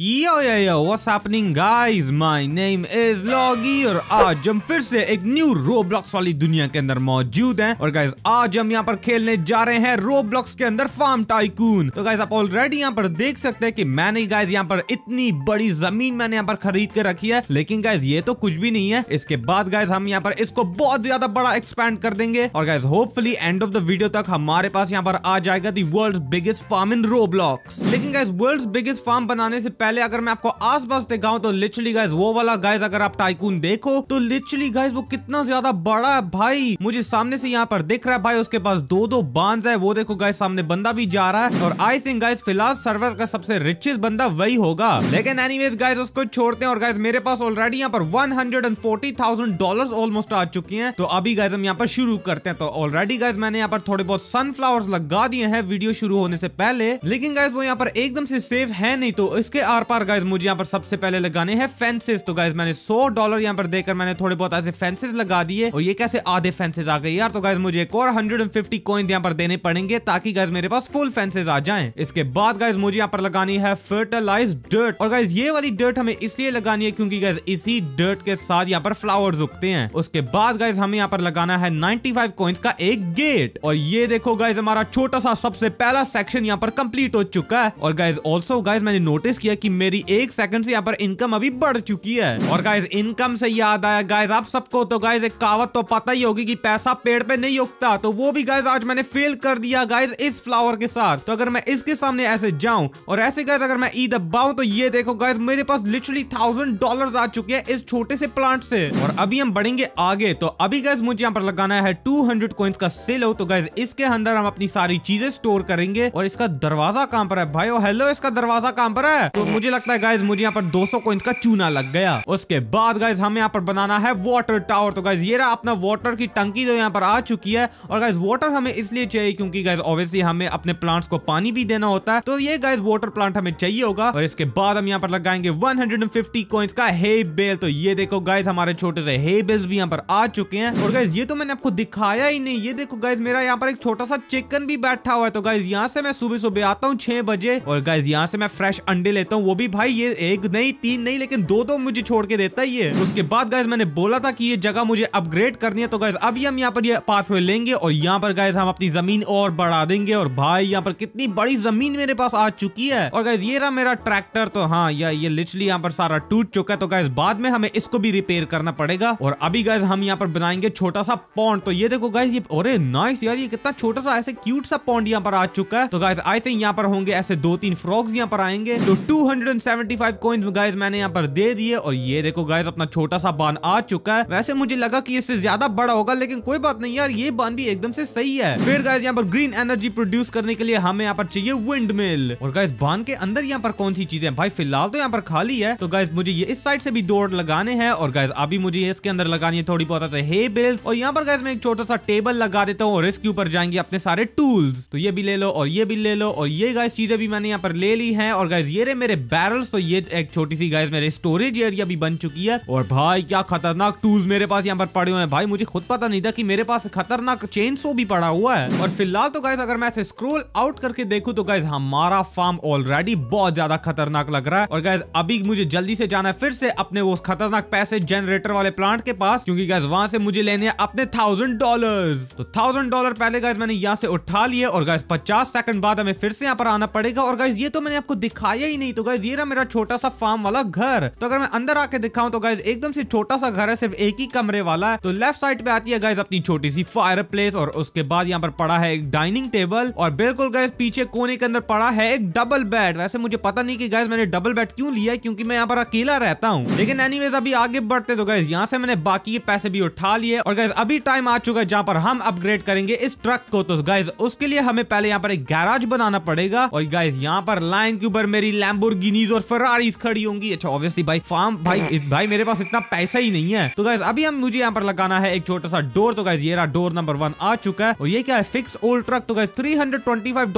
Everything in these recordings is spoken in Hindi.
yo yo yo what's happening guys my name is Loggy और आज हम फिर से एक न्यू रोब्लॉक्स वाली दुनिया के अंदर मौजूद हैं और गाइस आज हम यहां पर खेलने जा रहे हैं रोब्लॉक्स के अंदर फार्म टाइकून तो गाइस आप ऑलरेडी यहां पर देख सकते हैं कि मैंने गाइस यहां पर इतनी बड़ी जमीन मैंने यहाँ पर खरीद कर रखी है लेकिन गाइज ये तो कुछ भी नहीं है इसके बाद गाइज हम यहाँ पर इसको बहुत ज्यादा बड़ा एक्सपैंड कर देंगे और guys hopefully end of the video तक हमारे पास यहाँ पर आ जाएगा the world biggest farm in Roblox लेकिन गाइज वर्ल्ड बिगेस्ट फार्म बनाने से पहले पहले अगर मैं आपको आस पास दिखाऊँ तो लिचली गाइज वो वाला गाइज अगर आप टाइकून देखो तो लिचली गाइज वो कितना ज्यादा बड़ा है भाई मुझे सामने से यहाँ पर दिख रहा है भाई उसके पास दो दो बांस है वो देखो गाय सामने बंदा भी जा रहा है और आई थिंक गाइज फिलहाल सर्वर का सबसे रिचेस्ट बंदा वही होगा लेकिन एनीवेज गाइज उसको छोड़ते हैं और गाइज मेरे पास ऑलरेडी यहाँ पर one hundred and forty thousand dollar almost आ चुके हैं तो अभी गाइज हम यहाँ पर शुरू करते हैं तो ऑलरेडी गाइज मैंने यहाँ पर थोड़े बहुत सनफ्लावर्स लगा दिए हैं वीडियो शुरू होने से पहले लेकिन गाइज वो यहाँ पर एकदम से सेफ है नहीं तो इसके आर पार गाइज मुझे यहाँ पर सबसे पहले लगाने हैं फेंसेज तो गाइज मैंने सौ डॉलर यहाँ पर देकर मैंने थोड़े बहुत ऐसे फेंसेज लगा दिए और ये कैसे आधे फेंसेज आ गए यार तो गाइज मुझे एक और हंड्रेड एंड फिफ्टी कॉइन यहाँ पर देने पड़ेंगे ताकि गाइज मेरे पास फुल फेंसेज आ जाए इसके बाद गाइज मुझे यहाँ पर लगानी है फर्टिलाइज डर्ट और गाइज ये वाली डर्ट हमें इसलिए लगानी है क्योंकि गाइज इसी डर्ट के साथ यहाँ पर फ्लावर्स उगते हैं उसके बाद गाइज हमें यहाँ पर लगाना है नाइनटी फाइव कॉइन्स का एक गेट और ये देखो गाइज हमारा छोटा सा सबसे पहला सेक्शन यहाँ पर कम्प्लीट हो चुका है और गाइज ऑल्सो गाइज मैंने नोटिस किया कि मेरी एक सेकंड से यहाँ पर इनकम अभी बढ़ चुकी है और गाइज इनकम से याद आया गाइज आप सबको तो गाइज एक कहावत तो पता ही होगी कि पैसा पेड़ पे नहीं उगता तो वो भी गाइज आज मैंने फेल कर दिया गाइज इस फ्लावर के साथ तो अगर मैं इसके सामने ऐसे जाऊं और ऐसे गाइज अगर मैं ईद दबाऊं तो ये देखो गाइज मेरे पास लिटरली थाउजेंड डॉलर आ चुके हैं इस छोटे से प्लांट से और अभी हम बढ़ेंगे आगे तो अभी गाइज मुझे यहाँ पर लगाना है टू हंड्रेड का सेल हो तो गाइज इसके अंदर हम अपनी सारी चीजें स्टोर करेंगे और इसका दरवाजा कहां पर है भाई हेलो इसका दरवाजा कहां पर है तो मुझे लगता है गाइज मुझे यहाँ पर 200 सौ का चूना लग गया उसके बाद गाइज हमें यहाँ पर बनाना है वाटर टावर तो गाइज ये रहा अपना वाटर की टंकी जो यहाँ पर आ चुकी है और गाइज वाटर हमें इसलिए चाहिए क्योंकि गाइज ऑब्वियसली हमें अपने प्लांट्स को पानी भी देना होता है तो ये गाइज वाटर प्लांट हमें चाहिए होगा और इसके बाद हम यहाँ पर लगाएंगे वन हंड्रेड का हे बेल तो ये देखो गाइज हमारे छोटे से हे बेल्स भी यहाँ पर आ चुके हैं और गाइज ये तो मैंने आपको दिखाया ही नहीं ये देखो गाइज मेरा यहाँ पर एक छोटा सा चिकन भी बैठा हुआ है तो गाइज यहाँ से मैं सुबह सुबह आता हूँ छह बजे और गाइज यहाँ से मैं फ्रेश अंडे लेता हूँ हूँ वो भी भाई ये एक नहीं तीन नहीं लेकिन दो दो मुझे छोड़ के देता है ये उसके बाद गाइज मैंने बोला था कि ये जगह मुझे अपग्रेड करनी है तो गाइज अभी हम यहाँ पर ये पाथवे लेंगे और यहाँ पर गाइज हम अपनी जमीन और बढ़ा देंगे और भाई यहाँ पर कितनी बड़ी जमीन मेरे पास आ चुकी है और गाइज ये रहा मेरा ट्रैक्टर तो हाँ या ये लिचली यहाँ पर सारा टूट चुका है तो गाइज बाद में हमें इसको भी रिपेयर करना पड़ेगा और अभी गाइज हम यहाँ पर बनाएंगे छोटा सा पॉन्ड तो ये देखो गाइज ये अरे नाइस यार ये कितना छोटा सा ऐसे क्यूट सा पॉन्ड यहाँ पर आ चुका है तो गाइज आई थिंक यहाँ पर होंगे ऐसे दो तीन फ्रॉग्स यहाँ पर आएंगे तो टू 275 कॉइन्स गाइस मैंने यहाँ पर दे दिए और ये देखो गाइस अपना छोटा सा बान आ चुका है वैसे मुझे लगा कि इससे ज्यादा बड़ा होगा लेकिन कोई बात नहीं यार ये बान भी एकदम से सही है फिर गाइस यहाँ पर ग्रीन एनर्जी प्रोड्यूस करने के लिए हमें यहाँ पर चाहिए विंड मिल और गाइस बान के अंदर यहाँ पर कौन सी चीजें भाई फिलहाल तो यहाँ पर खाली है तो गाइज मुझे ये इस साइड से भी दौड़ लगाने हैं और गाइज अभी मुझे इसके अंदर लगानी है थोड़ी बहुत हे बेल्स और यहाँ पर गाइज मैं एक छोटा सा टेबल लगा देता हूँ और इसके ऊपर जाएंगे अपने सारे टूल्स तो ये भी ले लो और ये भी ले लो और ये गाइज चीजें भी मैंने यहाँ पर ले ली है और गाइज ये रहे मेरे बैरल्स तो ये एक छोटी सी गाइस मेरे स्टोरेज एरिया भी बन चुकी है और भाई क्या खतरनाक टूल्स मेरे पास यहाँ पर पड़े हुए हैं भाई मुझे खुद पता नहीं था कि मेरे पास खतरनाक चेन सो भी पड़ा हुआ है और फिलहाल तो गाइस अगर मैं ऐसे स्क्रोल आउट करके देखू तो गाइस हमारा फार्म ऑलरेडी बहुत ज्यादा खतरनाक लग रहा है और गाइस अभी मुझे जल्दी से जाना है फिर से अपने वो खतरनाक पैसे जनरेटर वाले प्लांट के पास क्योंकि गाइस वहां से मुझे लेने अपने थाउजेंड डॉलर तो थाउजेंड डॉलर पहले गाइज मैंने यहाँ से उठा लिया और गाइज पचास सेकंड बाद हमें फिर से यहाँ पर आना पड़ेगा और गाइज ये तो मैंने आपको दिखाया ही नहीं तो गाइज ये रहा मेरा छोटा सा फार्म वाला घर तो अगर मैं अंदर आके दिखाऊं तो गाइज एकदम से छोटा सा घर है सिर्फ एक ही कमरे वाला है तो लेफ्ट साइड पे आती है गाइज अपनी छोटी सी फायर और उसके बाद यहाँ पर पड़ा है एक डाइनिंग टेबल और बिल्कुल गाइज पीछे कोने के अंदर पड़ा है एक डबल बेड वैसे मुझे पता नहीं की गाइज मैंने डबल बेड क्यूँ लिया है क्योंकि मैं यहाँ पर अकेला रहता हूँ लेकिन एनीवेज अभी आगे बढ़ते तो गाइज यहाँ से मैंने बाकी के पैसे भी उठा लिए और गाइज अभी टाइम आ चुका है जहाँ पर हम अपग्रेड करेंगे इस ट्रक को तो गाइज उसके लिए हमें पहले यहाँ पर एक गैराज बनाना पड़ेगा और गाइज यहाँ पर लाइन के ऊपर मेरी लैम्बोर लेम्बोर्गिनीज और फरारीज खड़ी होंगी अच्छा ऑब्वियसली भाई फार्म भाई भाई मेरे पास इतना पैसा ही नहीं है तो गाइज अभी हम मुझे यहाँ पर लगाना है एक छोटा सा डोर तो गाइज ये रहा डोर नंबर वन आ चुका है और ये क्या है फिक्स ओल्ड ट्रक तो गाइज थ्री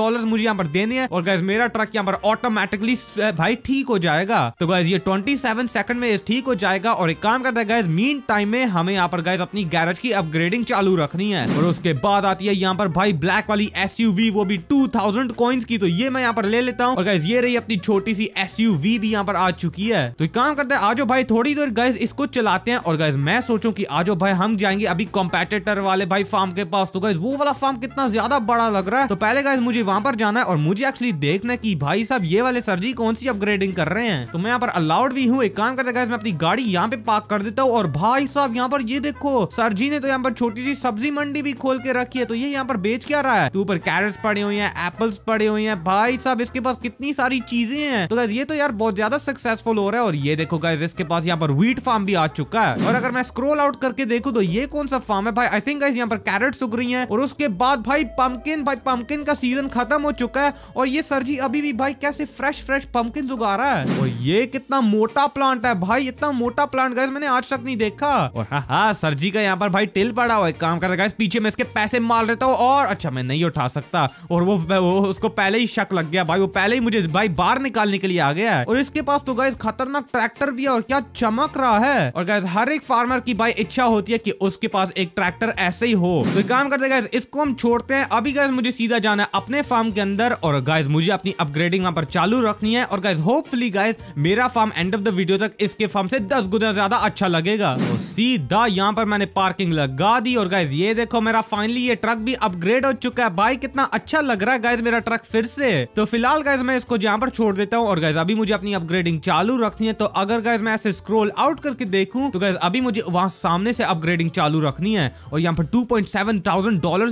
डॉलर मुझे यहाँ पर देने हैं और गाइज मेरा ट्रक यहाँ पर ऑटोमेटिकली भाई ठीक हो जाएगा तो गाइज ये ट्वेंटी सेकंड में ठीक हो जाएगा और एक काम करता है गाइज मीन टाइम में हमें यहाँ पर गाइज अपनी गैरेज की अपग्रेडिंग चालू रखनी है और उसके बाद आती है यहाँ पर भाई ब्लैक वाली एस वो भी टू थाउजेंड की तो ये मैं यहाँ पर ले लेता हूँ और गाइज ये रही अपनी छोटी सी एसयूवी भी यहाँ पर आ चुकी है तो एक काम करते हैं आजो भाई थोड़ी देर गैस इसको चलाते हैं और गैस मैं सोचूं कि आजो भाई हम जाएंगे अभी कॉम्पेटेटर वाले भाई फार्म के पास तो गैस वो वाला फार्म कितना ज्यादा बड़ा लग रहा है तो पहले गैस मुझे वहां पर जाना है और मुझे एक्चुअली देखना है की भाई साहब ये वाले सर जी कौन सी अपग्रेडिंग कर रहे हैं तो मैं यहाँ पर अलाउड भी हूँ एक काम करते गैस मैं अपनी गाड़ी यहाँ पे पार्क कर देता हूँ और भाई साहब यहाँ पर ये देखो सर जी ने तो यहाँ पर छोटी सी सब्जी मंडी भी खोल के रखी है तो ये यहाँ पर बेच क्या रहा है तो ऊपर कैरेट पड़े हुए हैं एप्पल्स पड़े हुए हैं भाई साहब इसके पास कितनी सारी चीजें हैं तो गाइज ये तो यार बहुत ज्यादा सक्सेसफुल हो रहा है और ये देखो गाइज इसके पास यहाँ पर व्हीट फार्म भी आ चुका है और अगर मैं स्क्रोल आउट करके देखू तो ये कौन सा फार्म है भाई आई थिंक गाइज यहाँ पर कैरेट सुख रही है और उसके बाद भाई पम्पकिन भाई पम्पकिन का सीजन खत्म हो चुका है और ये सर जी अभी भी भाई कैसे फ्रेश फ्रेश पम्पकिन उगा रहा है और ये कितना मोटा प्लांट है भाई इतना मोटा प्लांट गाइज मैंने आज तक नहीं देखा और हाँ हाँ सर जी का यहाँ पर भाई टिल पड़ा हुआ काम करता गाइज पीछे में इसके पैसे मार रहता हूँ और अच्छा मैं नहीं उठा सकता और वो, वो उसको पहले ही शक लग गया भाई वो पहले ही मुझे भाई बाहर निकालने के लिए आ गया है और इसके पास तो गाइज खतरनाक ट्रैक्टर भी है और क्या चमक रहा है और गाइज हर एक फार्मर की भाई इच्छा होती है की उसके पास एक ट्रैक्टर ऐसे ही हो तो काम करते गाइज इसको हम छोड़ते हैं अभी गाइज मुझे सीधा जाना है अपने फार्म के अंदर और गाइज मुझे अपनी अपग्रेडिंग वहां पर चालू रखनी है और गाइज होपफुली गाइज मेरा farm end of the video तक इसके फार्म से दस गुना ज्यादा अच्छा लगेगा तो सीधा यहाँ पर मैंने पार्किंग लगा दी और गाइज ये देखो मेरा फाइनली ये ट्रक भी अपग्रेड हो चुका है भाई कितना अच्छा लग रहा है गाइज मेरा ट्रक फिर से तो फिलहाल गाइज मैं इसको यहाँ पर छोड़ देता हूँ और और गैस अभी मुझे अपनी अपग्रेडिंग चालू रखनी है तो अगर गैस मैं ऐसे स्क्रोल आउट करके देखूं तो गैस अभी मुझे वहां सामने से अपग्रेडिंग चालू रखनी है और यहाँ पर टू पॉइंट सेवन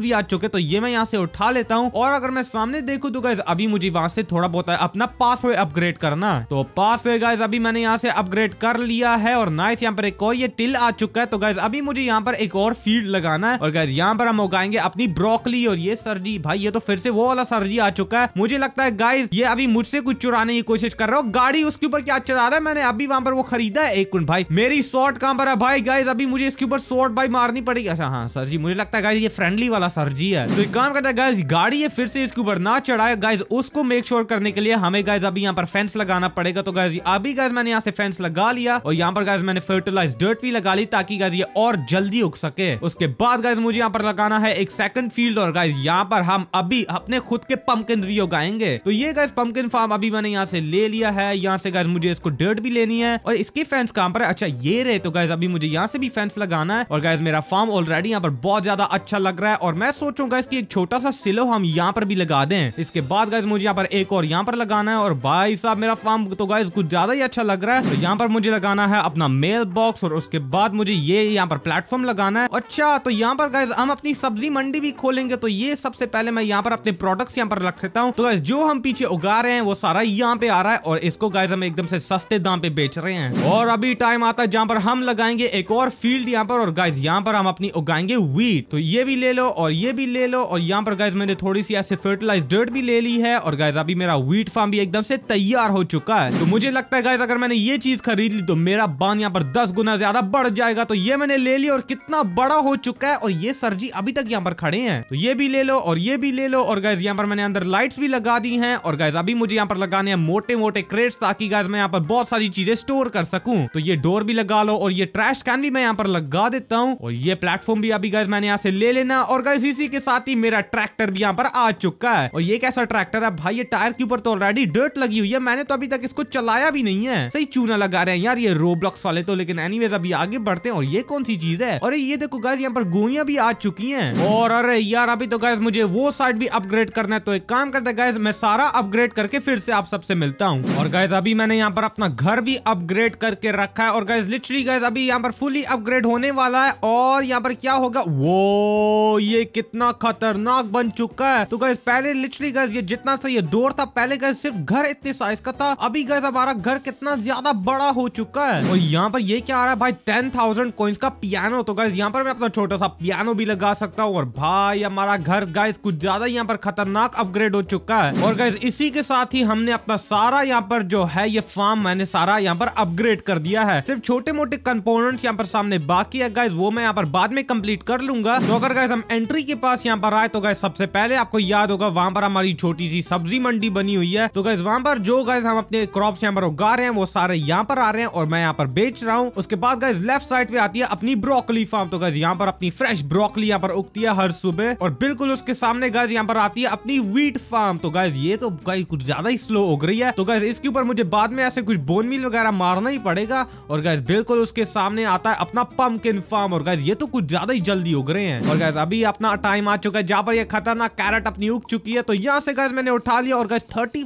भी आ चुके तो ये मैं यहाँ से उठा लेता हूँ और अगर मैं सामने देखू तो गैस अभी मुझे वहां से थोड़ा बहुत अपना पासवे अपग्रेड करना तो पासवे गैस अभी मैंने यहाँ से अपग्रेड कर लिया है और नाइस यहाँ पर एक और ये टिल आ चुका है तो गैस अभी मुझे यहाँ पर एक और फील्ड लगाना है और गैस यहाँ पर हम उगाएंगे अपनी ब्रोकली और ये सर्जी भाई ये तो फिर से वो वाला सर्जी आ चुका है मुझे लगता है गाइज ये अभी मुझसे कुछ चुराने की कोशिश कर रहा हूँ गाड़ी उसके ऊपर क्या चला रहा है मैंने अभी वहां पर वो खरीदा है एक मिनट भाई मेरी शॉर्ट कहां पर है भाई गाइज अभी मुझे इसके ऊपर शॉर्ट भाई मारनी पड़ेगी अच्छा हाँ सर जी मुझे लगता है ये फ्रेंडली वाला सर जी है तो एक काम करता है गाइज गाड़ी ये फिर से इसके ऊपर ना चढ़ाए गाइज उसको मेक श्योर करने के लिए हमें गाइज अभी यहाँ पर फेंस लगाना पड़ेगा तो गाइज अभी गाइज मैंने यहाँ से फेंस लगा लिया और यहाँ पर गाइज मैंने फर्टिलाइज डर्ट भी लगा ली ताकि गाइज ये और जल्दी उग सके उसके बाद गाइज मुझे यहाँ पर लगाना है एक सेकंड फील्ड और गाइज यहाँ पर हम अभी अपने खुद के पंपकिन भी उगाएंगे तो ये गाइज पंपकिन फार्म अभी मैंने यहाँ से से ले लिया है यहाँ से गैस मुझे इसको डर्ट भी लेनी है और इसके फैंस कहाँ पर है अच्छा ये रहे तो गैस अभी मुझे यहाँ से भी फैंस लगाना है और गैस मेरा फार्म ऑलरेडी यहाँ पर बहुत ज्यादा अच्छा लग रहा है और मैं सोचूंगा इसकी एक छोटा सा सिलो हम यहाँ पर भी लगा दें इसके बाद गैस मुझे यहाँ पर एक और यहाँ पर लगाना है और भाई साहब मेरा फार्म तो गैस कुछ ज्यादा ही अच्छा लग रहा है तो यहाँ पर मुझे लगाना है अपना मेल बॉक्स और उसके बाद मुझे ये यहाँ पर प्लेटफॉर्म लगाना है अच्छा तो यहाँ पर गैस हम अपनी सब्जी मंडी भी खोलेंगे तो ये सबसे पहले मैं यहाँ पर अपने प्रोडक्ट्स यहाँ पर रख देता हूँ तो गैस जो हम पीछे उगा रहे हैं वो सारा यहाँ पे पे आ रहा है और इसको गाइज हम एकदम से सस्ते दाम पे बेच रहे हैं और अभी टाइम आता है जहाँ पर हम लगाएंगे एक और फील्ड यहाँ पर और गाइज यहाँ पर हम अपनी उगाएंगे वीट तो ये भी ले लो और ये भी ले लो और यहाँ पर गाइज मैंने थोड़ी सी ऐसे फर्टिलाइज डर्ट भी ले ली है और गाइज अभी मेरा वीट फार्म भी एकदम से तैयार हो चुका है तो मुझे लगता है गाइज अगर मैंने ये चीज खरीद ली तो मेरा बान यहाँ पर दस गुना ज्यादा बढ़ जाएगा तो ये मैंने ले लिया और कितना बड़ा हो चुका है और ये सर जी अभी तक यहाँ पर खड़े हैं तो ये भी ले लो और ये भी ले लो और गाइज यहाँ पर मैंने अंदर लाइट्स भी लगा दी है और गाइज अभी मुझे यहाँ पर लगाने हैं मोटे मोटे क्रेट ताकि मैं यहाँ पर बहुत सारी चीजें स्टोर कर सकू तो ये डोर भी लगा लो और ये ट्रैश कैन भी मैं यहाँ पर लगा देता हूँ और ये प्लेटफॉर्म भी अभी गाइज मैंने यहाँ से ले लेना और गाइज इसी के साथ ही मेरा ट्रैक्टर भी यहाँ पर आ चुका है और ये कैसा ट्रैक्टर है भाई ये टायर के ऊपर तो ऑलरेडी डर्ट लगी हुई है मैंने तो अभी तक इसको चलाया भी नहीं है सही चूना लगा रहे हैं यार ये रोब्लॉक्स वाले तो लेकिन एनीवेज अभी आगे बढ़ते हैं और ये कौन सी चीज है और ये देखो गाइज यहाँ पर गोलियां भी आ चुकी है और अरे यार अभी तो गाइज मुझे वो साइड भी अपग्रेड करना है तो एक काम करते गायस मैं सारा अपग्रेड करके फिर से आप सबसे मिल मिलता हूँ और गैस अभी मैंने यहाँ पर अपना घर भी अपग्रेड करके रखा है और गैस लिटरी गैस अभी यहाँ पर फुली अपग्रेड होने वाला है और यहाँ पर क्या होगा वो ये कितना खतरनाक बन चुका है तो गैस पहले लिटरी गैस ये जितना सा ये डोर था पहले गैस सिर्फ घर इतने साइज का था अभी गैस हमारा घर कितना ज्यादा बड़ा हो चुका है और यहाँ पर ये क्या आ रहा है भाई टेन थाउजेंड का पियानो तो गैस यहाँ पर मैं अपना छोटा सा पियानो भी लगा सकता हूँ और भाई हमारा घर गैस कुछ ज्यादा यहाँ पर खतरनाक अपग्रेड हो चुका है और गैस इसी के साथ ही हमने अपना सारा यहाँ पर जो है ये फार्म मैंने सारा यहाँ पर अपग्रेड कर दिया है सिर्फ छोटे मोटे कंपोनेंट यहाँ पर सामने बाकी है गाइज वो मैं यहाँ पर बाद में कम्प्लीट कर लूंगा तो अगर गाइज हम एंट्री के पास यहाँ पर आए तो गाय सबसे पहले आपको याद होगा वहाँ पर हमारी छोटी सी सब्जी मंडी बनी हुई है तो गाइज वहाँ पर जो गाइज हम अपने क्रॉप यहाँ पर उगा रहे हैं वो सारे यहाँ पर आ रहे हैं और मैं यहाँ पर बेच रहा हूँ उसके बाद गाइज लेफ्ट साइड पे आती है अपनी ब्रोकली फार्म तो गाइज यहाँ पर अपनी फ्रेश ब्रोकली यहाँ पर उगती है हर सुबह और बिल्कुल उसके सामने गाइज यहाँ पर आती है अपनी व्हीट फार्म तो गाइज ये तो गाइज कुछ ज्यादा ही स्लो उग रही है है तो गैस इसके ऊपर मुझे बाद में ऐसे कुछ बोन मिल वगैरह मारना ही पड़ेगा और गैस बिल्कुल उसके सामने आता है अपना पम्पकिन फार्म और गैस ये तो कुछ ज्यादा ही जल्दी उग रहे हैं और गैस अभी अपना टाइम आ चुका है जहाँ पर यह खतरनाक कैरेट अपनी उग चुकी है तो यहाँ से गैस मैंने उठा लिया और गैस थर्टी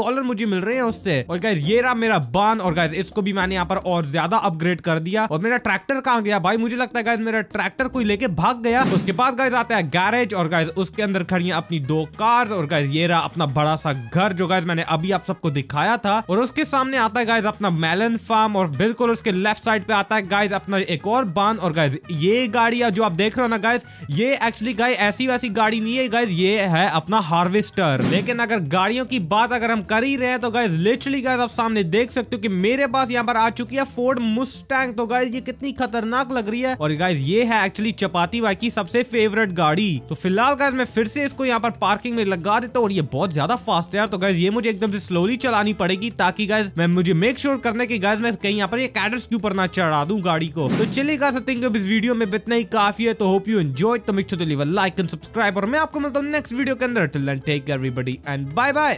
डॉलर मुझे मिल रहे हैं उससे और गैस ये रहा मेरा बान और गैस इसको भी मैंने यहाँ पर और ज्यादा अपग्रेड कर दिया और मेरा ट्रैक्टर कहाँ गया भाई मुझे लगता है गैस मेरा ट्रैक्टर कोई लेके भाग गया उसके बाद गैस आता है गैरेज और गैस उसके अंदर खड़ी है अपनी दो कार्स और गैस ये रहा अपना बड़ा सा घर जो गैस मैंने अभी आप सबको दिखाया था और उसके सामने आता है गाइज अपना मेलन फार्म और बिल्कुल उसके लेफ्ट साइड पे आता है गाइज अपना एक और बांध और गाइज ये गाड़िया जो आप देख रहे हो ना गाइज ये एक्चुअली गाय ऐसी वैसी गाड़ी नहीं है गाइज ये है अपना हार्वेस्टर लेकिन अगर गाड़ियों की बात अगर हम कर ही रहे हैं तो गाइज लिटरली गाइज आप सामने देख सकते हो कि मेरे पास यहाँ पर आ चुकी है फोर्ड मुस्टैंग तो गाइज ये कितनी खतरनाक लग रही है और गाइज ये है एक्चुअली चपाती भाई की सबसे फेवरेट गाड़ी तो फिलहाल गाइज मैं फिर से इसको यहाँ पर पार्किंग में लगा देता हूँ और ये बहुत ज्यादा फास्ट है यार तो गाइज ये मुझे एकदम से स्लोली चलानी पड़ेगी ताकि गैस मैं मुझे मेक श्योर करने की गैस मैं कहीं यहाँ पर ये कैडर्स के ऊपर ना चढ़ा दू गाड़ी को तो चलेगा सत्यंग इस वीडियो में इतना ही काफी है तो होप यू एंजॉय तो मिक्सो लाइक एंड सब्सक्राइब और मैं आपको मिलता हूँ नेक्स्ट वीडियो के अंदर till take everybody and bye bye